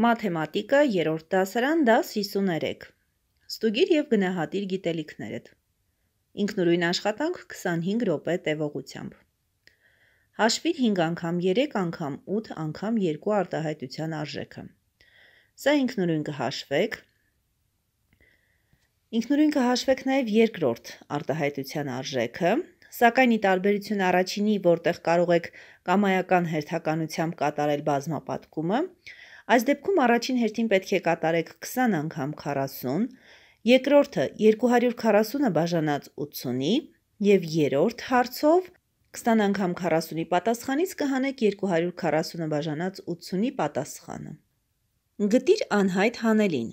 Մաթեմատիկա 3-րդ դասարան, դաս 53։ Ստուգիր եւ գնահատիր գիտելիքներդ։ Ինքնուրույն աշխատանք 25 րոպե տևողությամբ։ Հաշվիր 5 անգամ 3 անգամ 8 անգամ 2 արտահայտության արժեքը։ Սա ինքնուրույն կհաշվեք։ Ինքնուրույն կհաշվեք նաև երկրորդ արտահայտության արժեքը, սակայն ի տարբերություն առաջինի, որտեղ կարող եք կամայական հերթականությամբ կատարել բազմապատկումը, Այս դեպքում առաջին հերթին պետք է կատարեք 20 անգամ 40, երկրորդը 240-ը բաժանած 80-ի եւ երրորդ հարցով 20 անգամ 40-ի պատասխանից կհանեք 240-ը բաժանած 80-ի պատասխանը։ Գտիր անհայտ հանելին։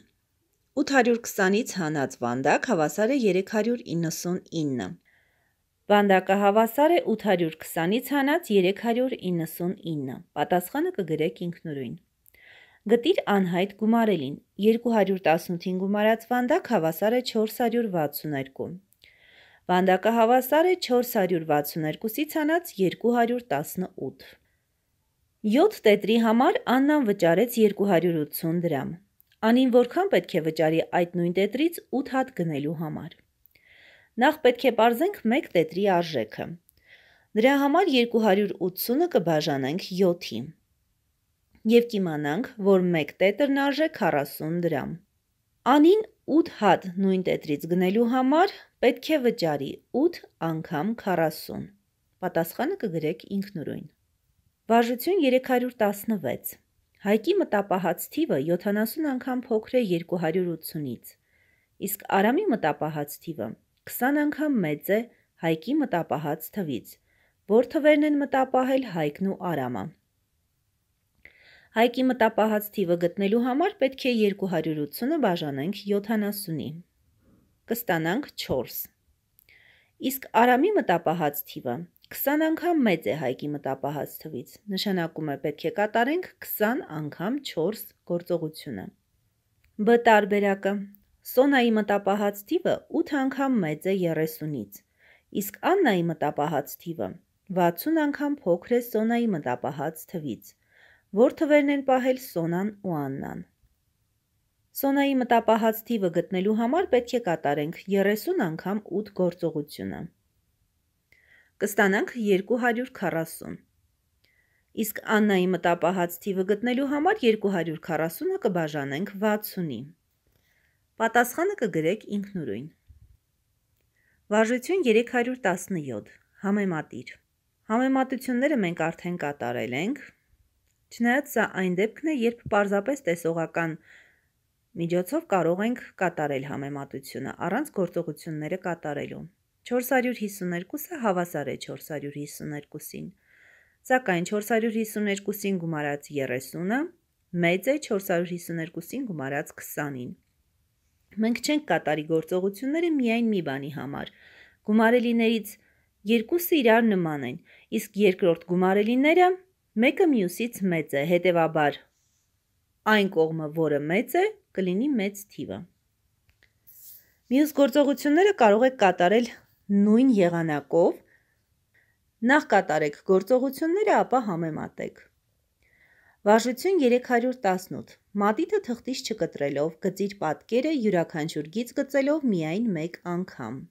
820-ից հանած վանդակ հավասար է 399-ը։ Վանդակը հավասար է 820-ից հանած 399-ը։ Պատասխանը կգրեք ինքնուրույն։ Գտիր անհայտ գումարելին։ 218-ին գումարած վանդակ հավասար է 462։ Վանդակը հավասար է 462-ից հանած 218։ 7 տետրի համար Աննան վճարեց 280 դրամ։ Անին որքան պետք է վճարի այդ նույն տետրից 8 հատ գնելու համար։ Նախ պետք է parzենք 1 տետրի արժեքը։ Դրա համար 280-ը կբաժանենք 7-ի եւ կիմանանք, որ 1 տետրն արժե 40 դրամ։ Անին 8 հատ նույն տետրից գնելու համար պետք է վճարի 8 անգամ 40։ Պատասխանը կգրեք ինքնուրույն։ Վարժություն 316։ Հայկի մտապահած թիվը 70 անգամ փոքր է 280-ից, իսկ Արամի մտապահած թիվը 20 անգամ մեծ է Հայկի մտապահած թվից, որ թվերն են մտապահել Հայկն ու Արամը։ Հայկի մտապահած թիվը գտնելու համար պետք է 280-ը բաժանենք 70-ի։ Կստանանք 4։ Իսկ Արամի մտապահած թիվը 20 անգամ մեծ է հայկի մտապահած թվից։ Նշանակում է պետք է կատարենք 20 անգամ 4 գործողությունը։ Բ տարբերակը։ Սոնայի մտապահած թիվը 8 անգամ մեծ է 30-ից, իսկ Աննայի մտապահած թիվը 60 անգամ փոքր է Սոնայի մտապահած թվից որ թվերն են պահել Սոնան ու Աննան։ Սոնայի մտապահած թիվը գտնելու համար պետք է կատարենք 30 անգամ 8 գործողությունը։ Կստանանք 240։ Իսկ Աննայի մտապահած թիվը գտնելու համար 240-ը կբաժանենք 60-ի։ Պատասխանը կգրեք ինքնուրույն։ Վարժություն 317 համեմատիր։ Համեմատությունները մենք արդեն կատարել ենք, Չնայած սա այն դեպքն է, երբ պարզապես տեսողական միջոցով կարող ենք կատարել համեմատությունը, առանց գործողությունները կատարելու։ 452-ը հավասար է 452-ին, սակայն 452-ին գումարած 30-ը մեծ է 452-ին գումարած 20-ին։ Մենք չենք կատարի գործողությունները միայն մի բանի համար։ Գումարելիներից երկուսը իրար նման են, իսկ երկրորդ գումարելիները 0 Մեկը մյուսից մեծ է, հետևաբար այն կողմը, որը մեծ է, կլինի մեծ թիվը։ Մյուս գործողությունները կարող եք կատարել նույն եղանակով, նախ կատարեք գործողությունները, ապա համեմատեք։ Վարժություն 318։ Մատիտը թղթից չկտրելով, գծիր պատկերը յուրաքանչյուր գիծ գծելով միայն մեկ անգամ։